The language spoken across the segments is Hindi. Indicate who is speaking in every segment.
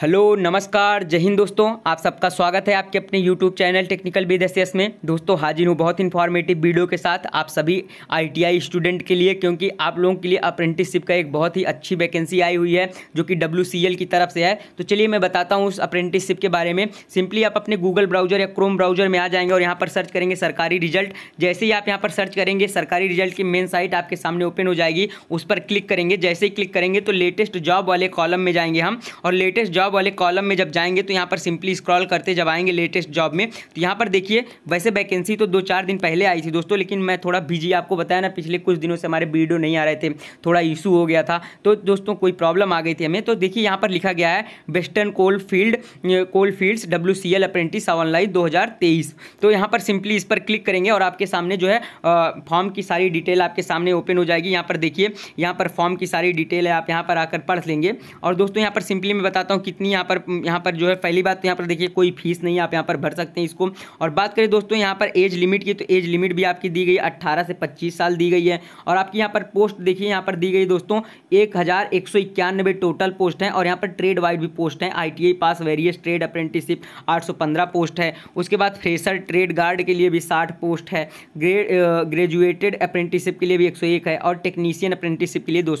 Speaker 1: हेलो नमस्कार जय हिंद दोस्तों आप सबका स्वागत है आपके अपने यूट्यूब चैनल टेक्निकल बेदस्यस में दोस्तों हाजिर हूँ बहुत इन्फॉर्मेटिव वीडियो के साथ आप सभी आईटीआई स्टूडेंट के लिए क्योंकि आप लोगों के लिए अप्रेंटिसशिप का एक बहुत ही अच्छी वैकेंसी आई हुई है जो कि डब्ल्यू की तरफ से है तो चलिए मैं बताता हूँ उस अप्रेंटिसशिप के बारे में सिंपली आप अपने गूगल ब्राउजर या क्रोम ब्राउजर में आ जाएंगे और यहाँ पर सर्च करेंगे सरकारी रिजल्ट जैसे ही आप यहाँ पर सर्च करेंगे सरकारी रिजल्ट की मेन साइट आपके सामने ओपन हो जाएगी उस पर क्लिक करेंगे जैसे ही क्लिक करेंगे तो लेटेस्ट जॉब वाले कॉलम में जाएंगे हम और लेटेस्ट जॉब जॉब वाले कॉलम में जब जाएंगे तो यहाँ पर सिंपली स्क्रॉल करते जब आएंगे लेटेस्ट जॉब में तो यहाँ पर देखिए वैसे वैकेंसी तो दो चार दिन पहले आई थी दोस्तों लेकिन मैं थोड़ा बिजी आपको बताया ना पिछले कुछ दिनों से हमारे वीडियो नहीं आ रहे थे थोड़ा इशू हो गया था तो दोस्तों कोई प्रॉब्लम आ गई थी हमें तो देखिए यहाँ पर लिखा गया है Western Coal Field Coal Fields W C L apprentice online दो तो यहाँ पर सिंपली इस पर क्लिक करेंगे और आपके सामने जो है फॉर्म की सारी डिटेल आपके सामने ओपन हो जाएगी यहाँ पर देखिए यहाँ पर फॉर्म की सारी डिटेल है आप यहाँ पर आकर पढ़ लेंगे और दोस्तों यहाँ पर सिंपली मैं बताता हूँ कि कितनी यहाँ पर यहाँ पर जो है पहली बात तो यहाँ पर देखिए कोई फीस नहीं आप यहाँ पर भर सकते हैं इसको और बात करें दोस्तों यहाँ पर एज लिमिट की तो एज लिमिट भी आपकी दी गई अट्ठारह से पच्चीस साल दी गई है और आपकी यहाँ पर पोस्ट देखिए यहाँ पर दी गई दोस्तों एक टोटल पोस्ट हैं और यहाँ पर ट्रेड वाइड भी पोस्ट हैं I pass various trade apprenticeship आठ पोस्ट है उसके बाद फ्रेशर ट्रेड गार्ड के लिए भी साठ पोस्ट है ग्रेजुएटेड अप्रेंटिसिप के लिए भी एक है और टेक्नीशियन अप्रेंटिसिप के लिए दो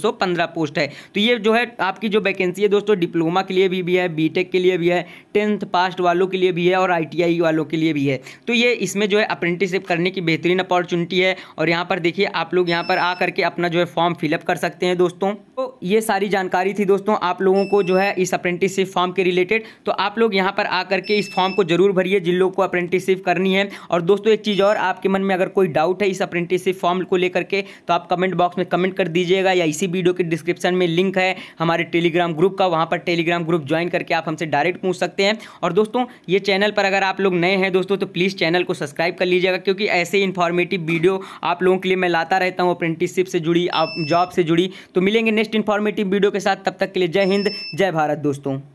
Speaker 1: पोस्ट है तो ये जो है आपकी जो वैकेंसी है दोस्तों डिप्लोमा के लिए भी भी है बीटेक के लिए भी है टेंथ पास्ट वालों के लिए भी है और आईटीआई वालों के लिए भी है तो ये इसमें जो है अप्रेंटिसिप करने की बेहतरीन अपॉर्चुनिटी है और यहाँ पर देखिए आप लोग यहाँ पर आ करके अपना जो है फॉर्म फिलअप कर सकते हैं दोस्तों तो ये सारी जानकारी थी दोस्तों आप लोगों को जो है इस अप्रेंटिसशिप फॉर्म के रिलेटेड तो आप लोग यहाँ पर आकर के इस फॉर्म को जरूर भरिए जिन लोग को अप्रेंटिसशिप करनी है और दोस्तों एक चीज़ और आपके मन में अगर कोई डाउट है इस अप्रेंटिसशिप फॉर्म को लेकर के तो आप कमेंट बॉक्स में कमेंट कर दीजिएगा या इसी वीडियो के डिस्क्रिप्शन में लिंक है हमारे टेलीग्राम ग्रुप का वहाँ पर टेलीग्राम ग्रुप ज्वाइन करके आप हमसे डायरेक्ट पूछ सकते हैं और दोस्तों ये चैनल पर अगर आप लोग नए हैं दोस्तों तो प्लीज़ चैनल को सब्सक्राइब कर लीजिएगा क्योंकि ऐसे इन्फॉर्मेटिव वीडियो आप लोगों के लिए मैं लाता रहता हूँ अप्रेंटिसशिप से जुड़ी जॉब से जुड़ी तो मिलेंगे नेक्स्ट इन्फॉर्म इन्फॉर्मेटिव वीडियो के साथ तब तक के लिए जय हिंद जय भारत दोस्तों